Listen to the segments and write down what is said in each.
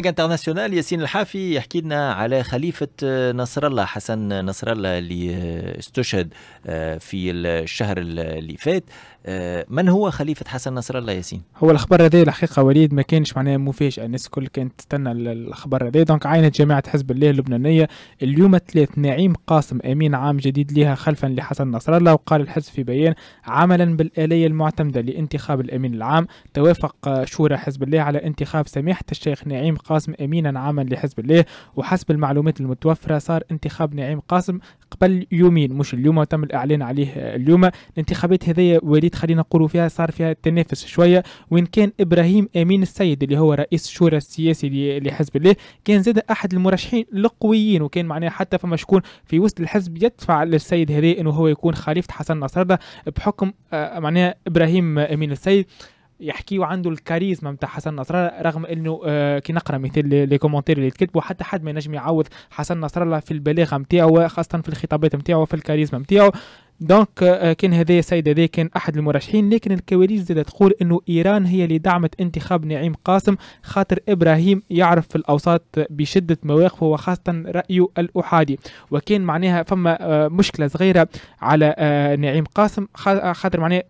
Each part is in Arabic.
حاجة انترناسيونال ياسين الحافي يحكي لنا على خليفة آه، نصر الله حسن نصر الله اللي آه، استشهد آه، في الشهر اللي فات آه، من هو خليفة حسن نصر الله ياسين؟ هو الأخبار هذه الحقيقة وليد ما كانش معناها مفاجأة الناس الكل كانت تستنى الأخبار هذه دونك عينت جماعة حزب الله اللبنانية اليوم الثلاث نعيم قاسم أمين عام جديد لها خلفا لحسن نصر الله وقال الحزب في بيان عملا بالآلية المعتمدة لانتخاب الأمين العام توافق شورى حزب الله على انتخاب سماحة الشيخ نعيم قاسم أمينا عاما لحزب الله وحسب المعلومات المتوفرة صار انتخاب نعيم قاسم قبل يومين مش اليوم تم الاعلان عليه آه، اليوم الانتخابات هذيا وليد خلينا نقولوا فيها صار فيها تنافس شويه وان كان ابراهيم امين السيد اللي هو رئيس الشورى السياسي لحزب الله كان زاد احد المرشحين القويين وكان معناها حتى فما شكون في وسط الحزب يدفع للسيد هذا انه هو يكون خليفه حسن نصر بحكم آه، معناها ابراهيم امين السيد يحكيوا عنده الكاريزما نتاع حسن نصر الله رغم انه آه كي نقرا مثل لي كومونتير اللي تكتبوا حتى حد ما ينجم يعوض حسن نصر الله في البلاغه نتاعو خاصه في الخطابات نتاعو في الكاريزما نتاعو دونك آه،, آه كان هذا السيد هذا كان احد المرشحين لكن الكواليس زاد تقول انه ايران هي اللي دعمت انتخاب نعيم قاسم خاطر ابراهيم يعرف في الاوساط بشده مواقفه وخاصه رايه الاحادي وكان معناها فما آه مشكله صغيره على آه نعيم قاسم خاطر معناها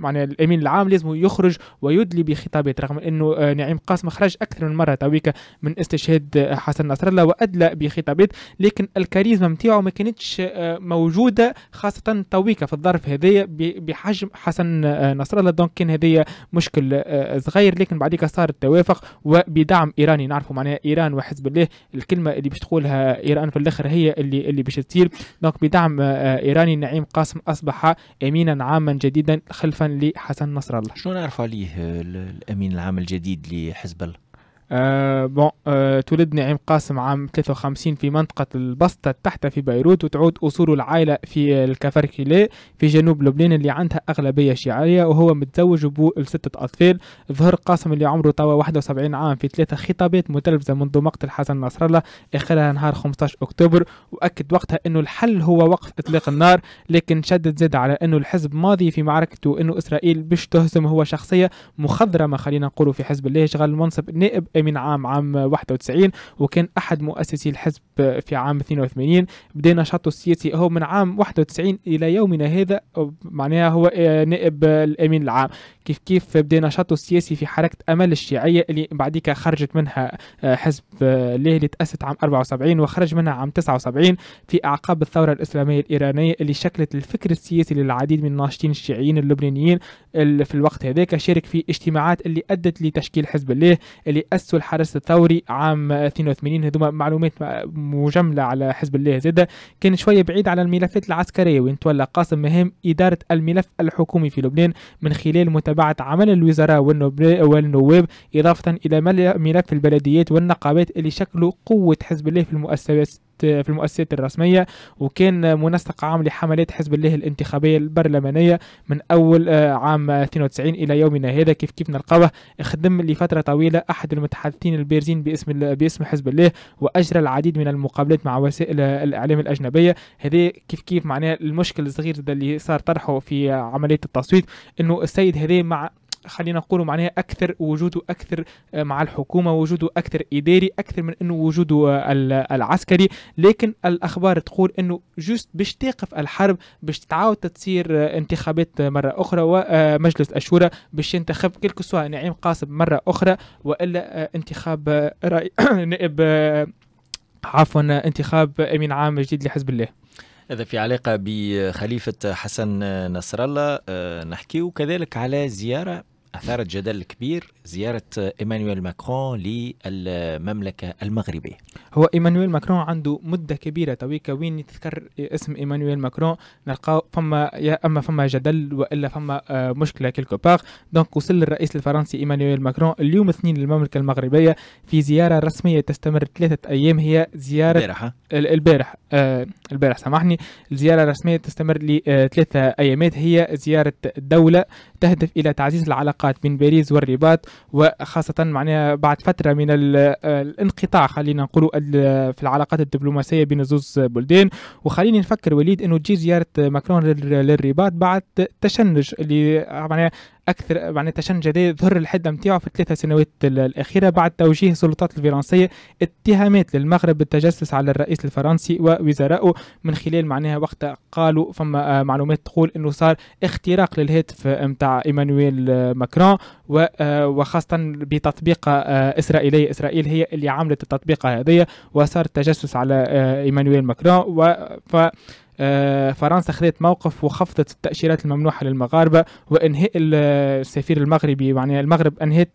معناها الامين العام لازم يخرج ويدلي بخطابات رغم انه آه، نعيم قاسم خرج اكثر من مره تويكا من استشهاد آه، حسن نصر الله وادلى بخطابات لكن الكاريزما نتاعو ما كانتش آه، موجوده خاصه تويكا في الظرف هذايا بحجم حسن نصر الله دونك كان هذايا مشكل صغير لكن بعديك صار التوافق وبدعم ايراني نعرفوا معناها ايران وحزب الله الكلمه اللي باش تقولها ايران في الاخر هي اللي اللي باش تصير دونك بدعم ايراني نعيم قاسم اصبح امينا عاما جديدا خلفا لحسن نصر الله شنو نعرف عليه آه، الامين العام الجديد لحزب الله آه، بون آه، تولد نعيم قاسم عام 53 في منطقة البسطة التحتة في بيروت وتعود أصول العائلة في الكفركيلي في جنوب لبنان اللي عندها أغلبية شيعية وهو متزوج وبو لستة أطفال ظهر قاسم اللي عمره توا 71 عام في ثلاثة خطابات متلفزة منذ مقتل حسن نصر الله آخرها نهار 15 أكتوبر وأكد وقتها أنه الحل هو وقف إطلاق النار لكن شدد زاد على أنه الحزب ماضي في معركته أنه إسرائيل باش تهزم هو شخصية مخضرمة خلينا نقولوا في حزب الله يشغل منصب نائب من عام عام 91 وكان أحد مؤسسي الحزب في عام 82 بدأ نشاطه السياسي هو من عام 91 إلى يومنا هذا معناها هو آه، نائب الأمين العام كيف كيف بدأ نشاطه السياسي في حركة أمل الشيعية اللي بعديك خرجت منها آه، حزب الله اللي تأسست عام 74 وخرج منها عام 79 في أعقاب الثورة الإسلامية الإيرانية اللي شكلت الفكر السياسي للعديد من الناشطين الشيعيين اللبنانيين في الوقت هذاك شارك في اجتماعات اللي أدت لتشكيل حزب الله اللي أسس سوء الحرس الثوري عام 82 هذوما معلومات مجملة على حزب الله زادة كان شوية بعيد على الملفات العسكرية وين تولى قاسم مهام إدارة الملف الحكومي في لبنان من خلال متابعة عمل الوزراء والنواب إضافة إلى ملف البلديات والنقابات اللي شكلوا قوة حزب الله في المؤسسات في المؤسسات الرسمية وكان منسق عام لحملات حزب الله الانتخابية البرلمانية من أول آه، عام 92 إلى يومنا هذا كيف كيف نلقاه خدم لفترة طويلة أحد المتحدثين البارزين باسم باسم حزب الله وأجرى العديد من المقابلات مع وسائل الإعلام الأجنبية هذا كيف كيف معناه المشكل الصغير اللي صار طرحه في عملية التصويت أنه السيد هذا مع خلينا نقول معناها اكثر وجوده اكثر آه، مع الحكومه وجوده اكثر اداري اكثر من انه وجوده آه، العسكري لكن الاخبار تقول انه جوست باش تقف الحرب باش تعاود تصير آه، انتخابات مره اخرى ومجلس الشورى باش ينتخب كل سواء نعيم قاسم مره اخرى والا انتخاب رأي نائب عفوا انتخاب امين عام جديد لحزب الله هذا في علاقة بخليفة حسن نصر الله نحكيه كذلك على زيارة أثارت جدل كبير زيارة إيمانويل ماكرون للمملكة المغربية هو إيمانويل ماكرون عنده مدة كبيرة تويك وين تذكر اسم إيمانويل ماكرون نلقاو فما يا أما فما جدل وإلا فما آه، مشكلة كيلكو باغ دونك وصل الرئيس الفرنسي إيمانويل ماكرون اليوم اثنين للمملكة المغربية في زيارة رسمية تستمر ثلاثة أيام هي زيارة البارحة البارح آه البارح سامحني الزيارة الرسمية تستمر لثلاثة أيامات هي زيارة دولة تهدف إلى تعزيز العلاقات بين باريس والرباط وخاصة معناها بعد فترة من الانقطاع خلينا نقولوا في العلاقات الدبلوماسية بين زوز بلدان وخليني نفكر وليد أنه تجي زيارة ماكرون للرباط بعد تشنج اللي معناها اكثر معناتها تشن جديد ظهر الحده نتاعو في الثلاثه سنوات الاخيره بعد توجيه السلطات الفرنسيه اتهامات للمغرب بالتجسس على الرئيس الفرنسي ووزرائه من خلال معناها وقتها قالوا فما آه، معلومات تقول انه صار اختراق للهاتف نتاع آه، ايمانويل آه، ماكرون وخاصه بتطبيقه اسرائيليه اسرائيل هي اللي عملت التطبيقه هذه وصار التجسس على ايمانويل ماكرون و ف آه، فرنسا خذت موقف وخفضت التأشيرات الممنوحة للمغاربة وإنهاء السفير المغربي يعني المغرب أنهت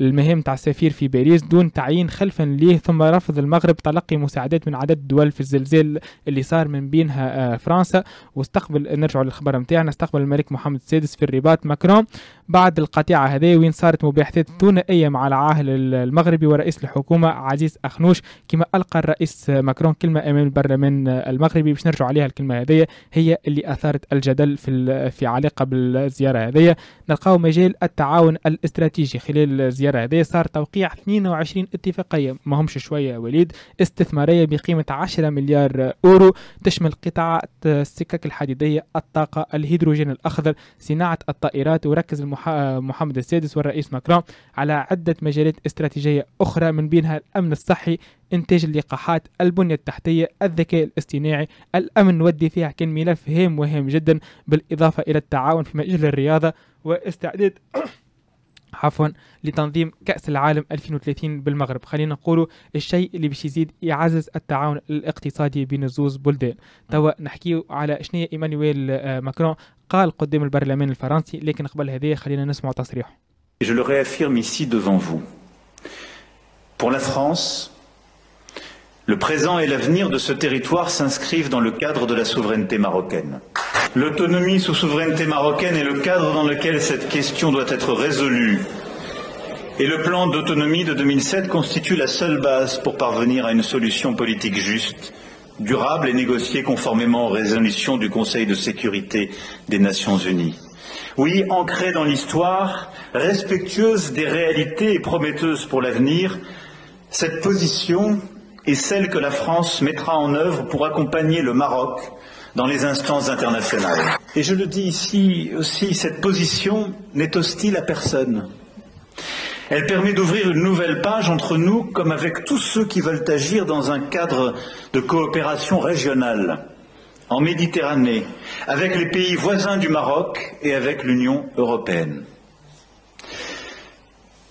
المهام تاع السفير في باريس دون تعيين خلفا ليه ثم رفض المغرب تلقي مساعدات من عدد الدول في الزلزال اللي صار من بينها آه، فرنسا واستقبل نرجع للخبر نتاعنا استقبل الملك محمد السادس في الرباط ماكرون بعد القطيعة هذه وين صارت مباحثات ثنائية مع العاهل المغربي ورئيس الحكومة عزيز أخنوش كما ألقى الرئيس ماكرون كلمة أمام البرلمان المغربي باش نرجع عليها فيها الكلمه هذه هي اللي اثارت الجدل في في علاقه بالزياره هذه نلقاو مجال التعاون الاستراتيجي خلال الزياره هذه صار توقيع 22 اتفاقيه ما همش شويه وليد استثماريه بقيمه 10 مليار اورو تشمل قطاعات السكك الحديديه الطاقه الهيدروجين الاخضر صناعه الطائرات وركز المحا... محمد السادس والرئيس ماكرون على عده مجالات استراتيجيه اخرى من بينها الامن الصحي إنتاج اللقاحات البنية التحتية الذكاء الاصطناعي الأمن والدفاع كان ملف هام وهام جدا بالإضافة إلى التعاون في مجال الرياضة واستعداد عفوا لتنظيم كأس العالم 2030 بالمغرب خلينا نقولوا الشيء اللي باش يزيد يعزز التعاون الاقتصادي بين الزوز بلدان توا نحكيو على شنو ايمانويل آه، ماكرون قال قدام البرلمان الفرنسي لكن قبل هذا خلينا نسمع تصريحه Je le réaffirme ici devant vous. Pour la France, Le présent et l'avenir de ce territoire s'inscrivent dans le cadre de la souveraineté marocaine. L'autonomie sous souveraineté marocaine est le cadre dans lequel cette question doit être résolue. Et le plan d'autonomie de 2007 constitue la seule base pour parvenir à une solution politique juste, durable et négociée conformément aux résolutions du Conseil de sécurité des Nations Unies. Oui, ancrée dans l'histoire, respectueuse des réalités et prometteuse pour l'avenir, cette position et celle que la France mettra en œuvre pour accompagner le Maroc dans les instances internationales. Et je le dis ici aussi, cette position n'est hostile à personne. Elle permet d'ouvrir une nouvelle page entre nous, comme avec tous ceux qui veulent agir dans un cadre de coopération régionale, en Méditerranée, avec les pays voisins du Maroc et avec l'Union européenne.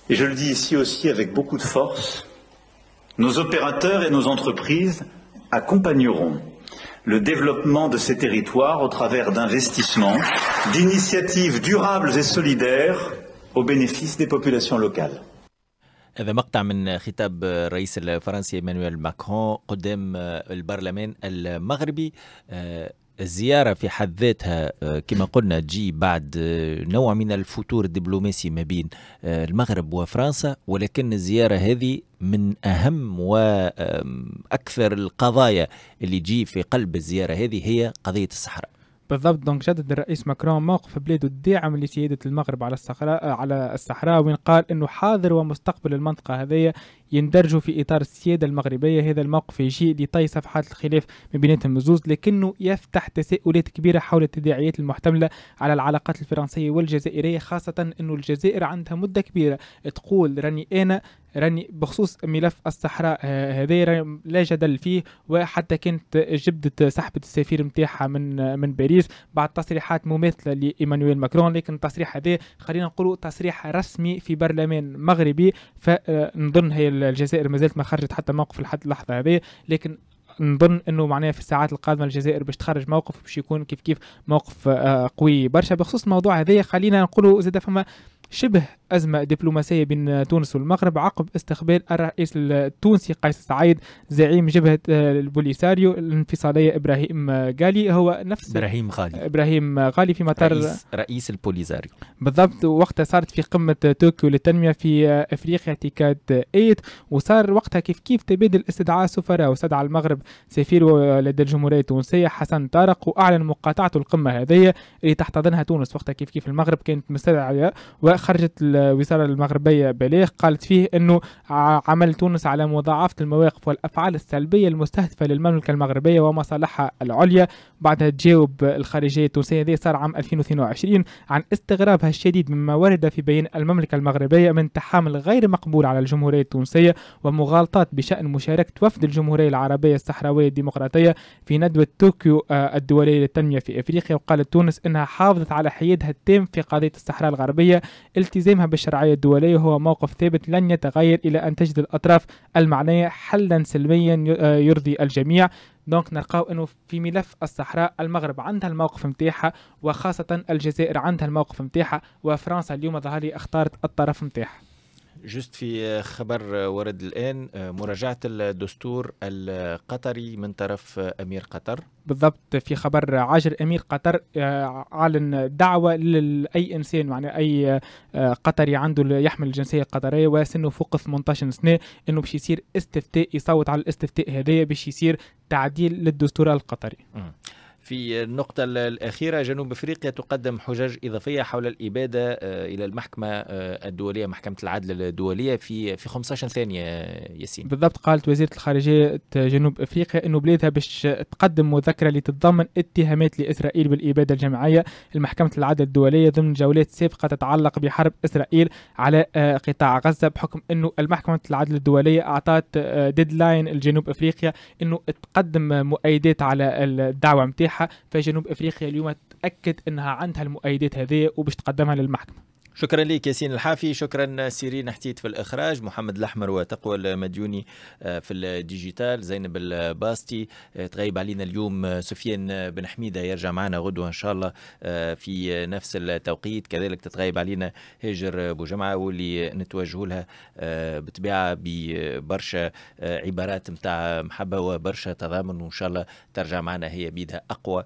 Et je le dis ici aussi avec beaucoup de force, nos opérateurs et nos entreprises accompagneront le développement de ces territoires au travers d'investissements, d'initiatives durables et solidaires au bénéfice des populations locales. الزيارة في حد ذاتها آه، كما قلنا تجي بعد آه، نوع من الفتور الدبلوماسي ما بين آه، المغرب وفرنسا ولكن الزيارة هذه من أهم وأكثر القضايا اللي تجي في قلب الزيارة هذه هي قضية الصحراء بالضبط دونك جدد الرئيس ماكرون موقف بلاده الداعم لسيادة المغرب على الصحراء على الصحراء وين قال انه حاضر ومستقبل المنطقة هذية يندرجوا في اطار السيادة المغربية هذا الموقف يجي لطي صفحات الخلاف ما بيناتهم الزوز لكنه يفتح تساؤلات كبيرة حول التداعيات المحتملة على العلاقات الفرنسية والجزائرية خاصة انه الجزائر عندها مدة كبيرة تقول راني انا راني بخصوص ملف الصحراء آه، هذا لا جدل فيه وحتى كانت جبدت سحبة السفير نتاعها من آه، من باريس بعد تصريحات مماثله لايمانويل ماكرون لكن التصريح هذا خلينا نقولوا تصريح رسمي في برلمان مغربي فنظن آه، هي الجزائر مازالت ما خرجت حتى موقف لحد اللحظه هذه لكن نظن انه معناها في الساعات القادمه الجزائر باش تخرج موقف باش يكون كيف كيف موقف قوي برشا بخصوص الموضوع هذايا خلينا نقولوا زاد فما شبه أزمة دبلوماسية بين تونس والمغرب عقب استقبال الرئيس التونسي قيس سعيد زعيم جبهة آه، البوليساريو الانفصالية إبراهيم آه، غالي هو نفس إبراهيم غالي إبراهيم غالي في مطار رئيس, رئيس البوليساريو بالضبط وقتها صارت في قمة طوكيو للتنمية في آه، أفريقيا تيكاد إيت وصار وقتها كيف كيف تبادل استدعاء سفراء واستدعى المغرب سفير لدى الجمهورية التونسية حسن طارق وأعلن مقاطعته القمة هذه اللي تحتضنها تونس وقتها كيف كيف المغرب كانت مستدعية وخرجت الوزارة المغربية بليغ قالت فيه أنه عمل تونس على مضاعفة المواقف والأفعال السلبية المستهدفة للمملكة المغربية ومصالحها العليا بعدها تجاوب الخارجية التونسية هذه صار عام 2022 عن استغرابها الشديد مما ورد في بيان المملكة المغربية من تحامل غير مقبول على الجمهورية التونسية ومغالطات بشأن مشاركة وفد الجمهورية العربية الصحراوية الديمقراطية في ندوة طوكيو آه، الدولية للتنمية في إفريقيا وقالت تونس أنها حافظت على حيادها التام في قضية الصحراء الغربية التزامها بالشرعية الدولية هو موقف ثابت لن يتغير إلى أن تجد الأطراف المعنية حلا سلميا آه، يرضي الجميع دونك نلقاو انه في ملف الصحراء المغرب عندها الموقف نتاعها وخاصه الجزائر عندها الموقف نتاعها وفرنسا اليوم ظهر لي اختارت الطرف نتاعها جست في خبر ورد الآن آه، مراجعة الدستور القطري من طرف أمير قطر بالضبط في خبر عاجل أمير قطر آه، أعلن دعوة لأي إنسان يعني أي آه، قطري عنده يحمل الجنسية القطرية وسنه فوق 18 سنة أنه باش يصير استفتاء يصوت على الاستفتاء هذايا باش يصير تعديل للدستور القطري في النقطة الأخيرة جنوب أفريقيا تقدم حجج إضافية حول الإبادة آه، إلى المحكمة آه، الدولية محكمة العدل الدولية في في 15 ثانية ياسين بالضبط قالت وزيرة الخارجية جنوب أفريقيا أنه بلادها باش تقدم مذكرة لتتضمن اتهامات لإسرائيل بالإبادة الجماعية لمحكمة العدل الدولية ضمن جولات سابقة تتعلق بحرب إسرائيل على آه، قطاع غزة بحكم أنه المحكمة العدل الدولية أعطت ديدلاين لجنوب أفريقيا أنه تقدم مؤيدات على الدعوة متاعها تاعها فجنوب افريقيا اليوم تاكد انها عندها المؤيدات هذه وباش تقدمها للمحكمه شكرا لك ياسين الحافي شكرا سيرين حتيت في الإخراج محمد الأحمر وتقوى المديوني آه، في الديجيتال زينب الباستي آه، تغيب علينا اليوم آه، سفيان بن حميدة يرجع معنا غدوة إن شاء الله في نفس التوقيت كذلك تتغيب علينا هاجر بوجمعة واللي نتوجه لها بطبيعة ببرشا عبارات نتاع محبة وبرشا تضامن وإن شاء الله ترجع معنا هي بيدها أقوى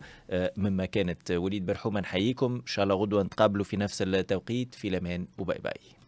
مما كانت وليد برحومة نحييكم إن شاء الله غدوة نتقابلوا في نفس التوقيت في لمان وباي باي